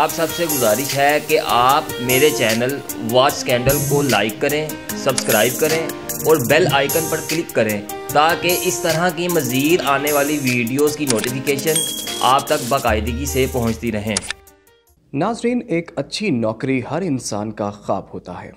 आप सबसे गुजारिश है कि आप मेरे चैनल वॉच स्कैंडल को लाइक करें सब्सक्राइब करें और बेल आइकन पर क्लिक करें ताकि इस तरह की मज़ीद आने वाली वीडियोस की नोटिफिकेशन आप तक बाकायदगी से पहुंचती रहें नाजरीन एक अच्छी नौकरी हर इंसान का ख्वाब होता है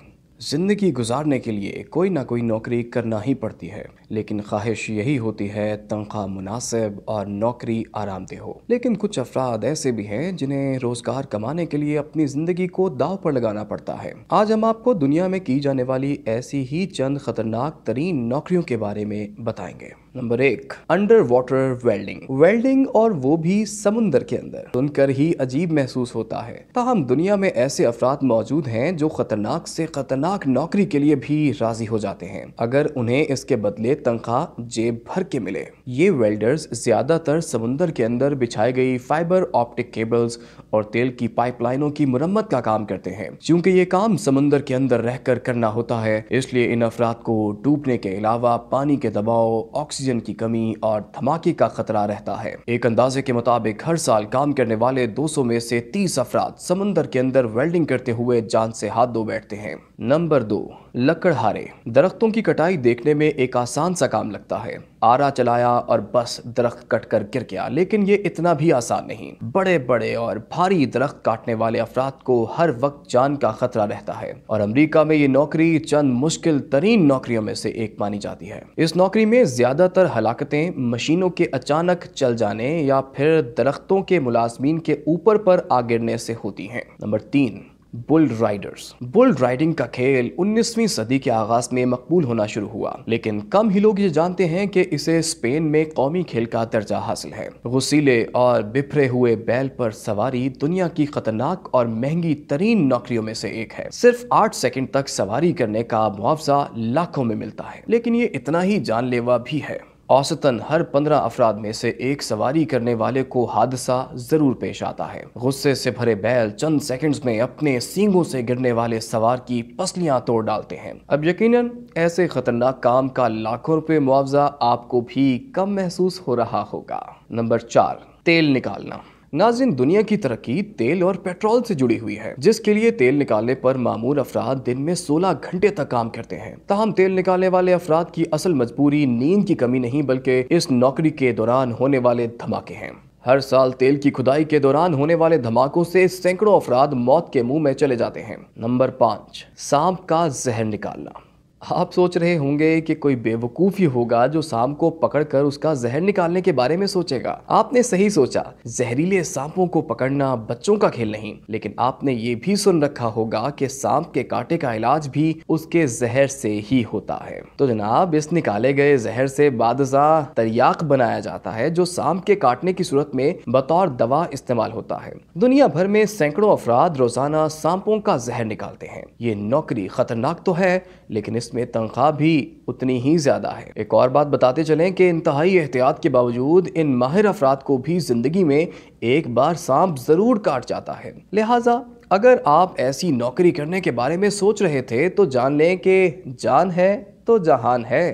जिंदगी गुजारने के लिए कोई ना कोई नौकरी करना ही पड़ती है लेकिन ख्वाहिश यही होती है तनख्वाह मुनासिब और नौकरी आरामदेह हो लेकिन कुछ अफराद ऐसे भी हैं जिन्हें रोजगार कमाने के लिए अपनी जिंदगी को दाव पर लगाना पड़ता है आज हम आपको दुनिया में की जाने वाली ऐसी ही चंद खतरनाक तरीन नौकरियों के बारे में बताएंगे नंबर एक अंडर वाटर वेल्डिंग वेल्डिंग और वो भी समुन्दर के अंदर सुनकर ही अजीब महसूस होता है ताहम दुनिया में ऐसे अफराद मौजूद हैं जो खतरनाक से खतरनाक नौकरी के लिए भी राजी हो जाते हैं अगर उन्हें इसके बदले तनख्वाह जेब भर के मिले ये वेल्डर्स ज्यादातर समुन्दर के अंदर बिछाई गई फाइबर ऑप्टिक केबल्स और तेल की पाइपलाइनों की मुरम्मत का काम करते हैं क्योंकि ये काम समुन्दर के अंदर रहकर करना होता है इसलिए इन अफराद को डूबने के अलावा पानी के दबाव ऑक्सीजन ऑक्सीजन की कमी और धमाके का खतरा रहता है एक अंदाजे के मुताबिक हर साल काम करने वाले 200 में से 30 अफराद समंदर के अंदर वेल्डिंग करते हुए जान से हाथ धो बैठते हैं नंबर दो लकड़हारे दरख्तों की कटाई देखने में एक आसान सा काम लगता है आरा चलाया और बस दरख्त कट कर गिर गया लेकिन ये इतना भी आसान नहीं बड़े बड़े और भारी दरख्त काटने वाले अफराद को हर वक्त जान का खतरा रहता है और अमेरिका में ये नौकरी चंद मुश्किल तरीन नौकरियों में से एक मानी जाती है इस नौकरी में ज्यादातर हलाकतें मशीनों के अचानक चल जाने या फिर दरख्तों के मुलाजमीन के ऊपर पर आ गिरने से होती है नंबर तीन बुल राइडर्स बुल राइडिंग का खेल 19वीं सदी के आगाज में मकबूल होना शुरू हुआ लेकिन कम ही लोग ये जानते हैं कि इसे स्पेन में कौमी खेल का दर्जा हासिल है गुसीले और बिफरे हुए बैल पर सवारी दुनिया की खतरनाक और महंगी तरीन नौकरियों में से एक है सिर्फ आठ सेकंड तक सवारी करने का मुआवजा लाखों में मिलता है लेकिन ये इतना ही जानलेवा भी है औसतन हर पंद्रह अफराद में से एक सवारी करने वाले को हादसा जरूर पेश आता है गुस्से से भरे बैल चंद सेकंड्स में अपने सींगों से गिरने वाले सवार की पसलियां तोड़ डालते हैं अब यकीनन ऐसे खतरनाक काम का लाखों रुपए मुआवजा आपको भी कम महसूस हो रहा होगा नंबर चार तेल निकालना नाजिन दुनिया की तरक्की तेल और पेट्रोल से जुड़ी हुई है जिसके लिए तेल निकालने पर मामूल अफराद दिन में 16 घंटे तक काम करते हैं तहम तेल निकालने वाले अफराद की असल मजबूरी नींद की कमी नहीं बल्कि इस नौकरी के दौरान होने वाले धमाके हैं हर साल तेल की खुदाई के दौरान होने वाले धमाकों से सैकड़ों अफराद मौत के मुंह में चले जाते हैं नंबर पाँच सांप का जहर निकालना आप सोच रहे होंगे कि कोई बेवकूफ ही होगा जो सांप को पकड़कर उसका जहर निकालने के बारे में सोचेगा आपने सही सोचा जहरीले सांपों को पकड़ना बच्चों का खेल नहीं लेकिन आपने ये भी सुन रखा होगा कि सांप के कांटे का इलाज भी उसके जहर से ही होता है तो जनाब इस निकाले गए जहर से बादशाह तरियाक बनाया जाता है जो सांप के काटने की सूरत में बतौर दवा इस्तेमाल होता है दुनिया भर में सैकड़ों अफराद रोजाना सांपों का जहर निकालते हैं ये नौकरी खतरनाक तो है लेकिन इस इसमें तनख्वाह भी उतनी ही ज़्यादा है एक और बात बताते चलें कि इंतहाई एहतियात के बावजूद इन माहिर अफराद को भी ज़िंदगी में एक बार सांप ज़रूर काट जाता है लिहाजा अगर आप ऐसी नौकरी करने के बारे में सोच रहे थे तो जान लें कि जान है तो जहान है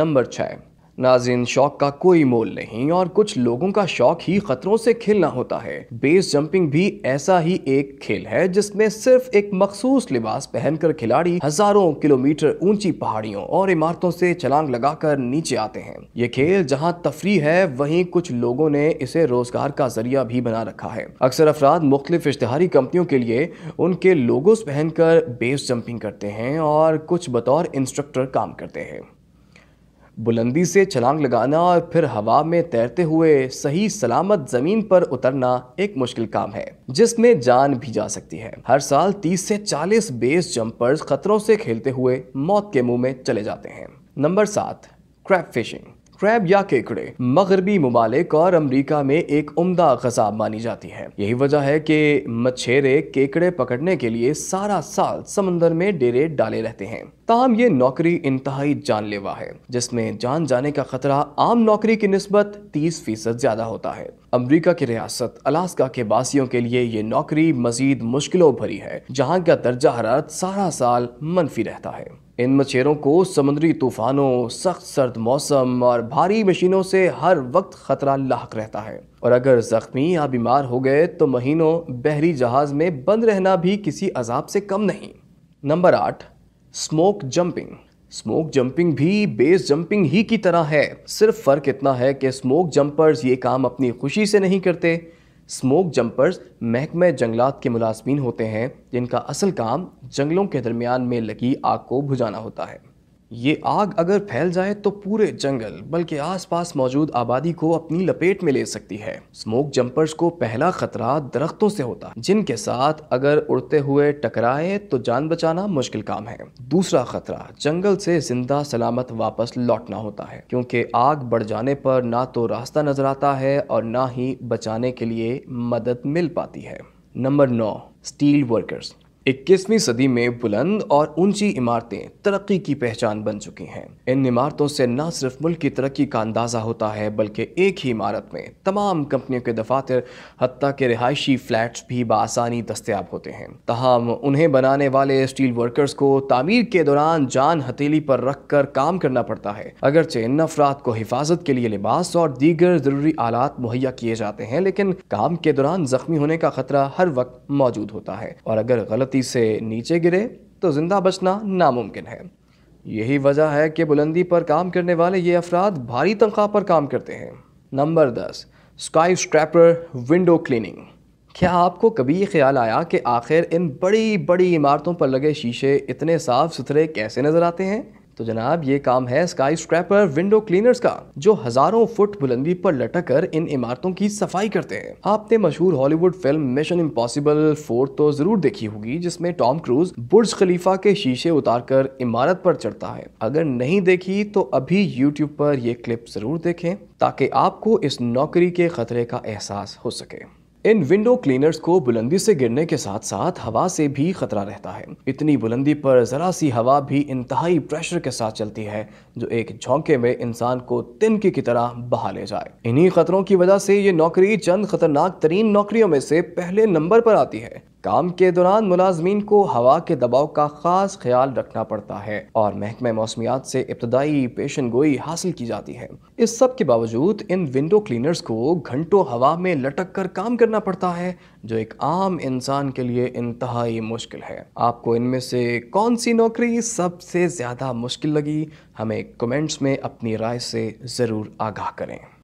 नंबर छः नाजिन शौक का कोई मोल नहीं और कुछ लोगों का शौक ही खतरों से खेलना होता है बेस जंपिंग भी ऐसा ही एक खेल है जिसमें सिर्फ एक मखसूस लिबास पहनकर खिलाड़ी हजारों किलोमीटर ऊंची पहाड़ियों और इमारतों से छलांग लगाकर नीचे आते हैं ये खेल जहाँ तफरी है वहीं कुछ लोगों ने इसे रोजगार का जरिया भी बना रखा है अक्सर अफराद मुख्तलिफ इश्तहारी कंपनियों के लिए उनके लोगोस पहनकर बेस जंपिंग करते हैं और कुछ बतौर इंस्ट्रक्टर काम करते हैं बुलंदी से छलांग लगाना और फिर हवा में तैरते हुए सही सलामत जमीन पर उतरना एक मुश्किल काम है जिसमें जान भी जा सकती है हर साल 30 से 40 बेस जंपर्स खतरों से खेलते हुए मौत के मुंह में चले जाते हैं नंबर सात क्रैप फिशिंग क्रैब या केकड़े मगरबी ममालिक और अमरीका में एक उम्दा गजा मानी जाती है यही वजह है कि मच्छेरे केकड़े पकड़ने के लिए सारा साल समंदर में डेरे डाले रहते हैं ताहम ये नौकरी इंतहाई जानलेवा है जिसमें जान जाने का खतरा आम नौकरी की नस्बत तीस फीसद ज्यादा होता है अमेरिका की रियासत अलास्का के बासियों के लिए ये नौकरी मजीद मुश्किलों भरी है जहाँ का दर्जा हरारत सारा साल मनफी रहता है इन मच्छरों को समुद्री तूफानों सख्त सर्द मौसम और भारी मशीनों से हर वक्त खतरा लाक रहता है और अगर जख्मी या बीमार हो गए तो महीनों बहरी जहाज में बंद रहना भी किसी अजाब से कम नहीं नंबर आठ स्मोक जंपिंग स्मोक जंपिंग भी बेस जंपिंग ही की तरह है सिर्फ फ़र्क इतना है कि स्मोक जंपर्स ये काम अपनी खुशी से नहीं करते स्मोक जंपर्स महकमे जंगलात के मुलाजमीन होते हैं जिनका असल काम जंगलों के दरमियान में लगी आग को बुझाना होता है ये आग अगर फैल जाए तो पूरे जंगल बल्कि आसपास मौजूद आबादी को अपनी लपेट में ले सकती है स्मोक जंपर्स को पहला खतरा दरख्तों से होता जिनके साथ अगर उड़ते हुए टकराए तो जान बचाना मुश्किल काम है दूसरा खतरा जंगल से जिंदा सलामत वापस लौटना होता है क्योंकि आग बढ़ जाने पर ना तो रास्ता नजर आता है और ना ही बचाने के लिए मदद मिल पाती है नंबर नौ स्टील वर्कर्स इक्कीसवीं सदी में बुलंद और ऊंची इमारतें तरक्की की पहचान बन चुकी हैं इन इमारतों से न सिर्फ मुल्क की तरक्की का अंदाज़ा होता है बल्कि एक ही इमारत में तमाम कंपनियों के दफातर हती के रिहायशी फ्लैट्स भी बसानी दस्तियाब होते हैं तहम उन्हें बनाने वाले स्टील वर्कर्स को तामीर के दौरान जान हथेली पर रख कर काम करना पड़ता है अगरचे इन अफराद को हिफाजत के लिए लिबास और दीगर ज़रूरी आलात मुहैया किए जाते हैं लेकिन काम के दौरान जख्मी होने का खतरा हर वक्त मौजूद होता है और अगर गलत पत्ती से नीचे गिरे तो ज़िंदा बचना नामुमकिन है यही वजह है कि बुलंदी पर काम करने वाले ये अफराद भारी तनख्वाह पर काम करते हैं नंबर दस स्काई स्ट्रैपर विंडो क्लीनिंग क्या आपको कभी ये ख्याल आया कि आखिर इन बड़ी बड़ी इमारतों पर लगे शीशे इतने साफ़ सुथरे कैसे नज़र आते हैं तो जनाब ये काम है स्काई स्क्रैपर विंडो क्लीनर्स का जो हजारों फुट बुलंदी पर लटक कर इन इमारतों की सफाई करते हैं आपने मशहूर Hollywood film Mission Impossible four तो जरूर देखी होगी जिसमें टॉम क्रूज बुर्ज खलीफा के शीशे उतार कर इमारत पर चढ़ता है अगर नहीं देखी तो अभी यूट्यूब पर यह क्लिप जरूर देखें ताकि आपको इस नौकरी के खतरे का एहसास हो सके इन विंडो क्लीनर्स को बुलंदी से गिरने के साथ साथ हवा से भी खतरा रहता है इतनी बुलंदी पर जरा सी हवा भी इंतहाई प्रेशर के साथ चलती है जो एक झोंके में इंसान को तिनकी की तरह बहा ले जाए इन्हीं खतरों की वजह से ये नौकरी चंद खतरनाक तरीन नौकरियों में से पहले नंबर पर आती है काम के दौरान मुलाजमीन को हवा के दबाव का खास ख्याल रखना पड़ता है और महकमे मौसमियात से इब्तदाई पेशन गोई हासिल की जाती है इस सब के बावजूद इन विंडो क्लीनर्स को घंटों हवा में लटक कर काम करना पड़ता है जो एक आम इंसान के लिए इंतहाई मुश्किल है आपको इनमें से कौन सी नौकरी सबसे ज़्यादा मुश्किल लगी हमें कमेंट्स में अपनी राय से ज़रूर आगाह करें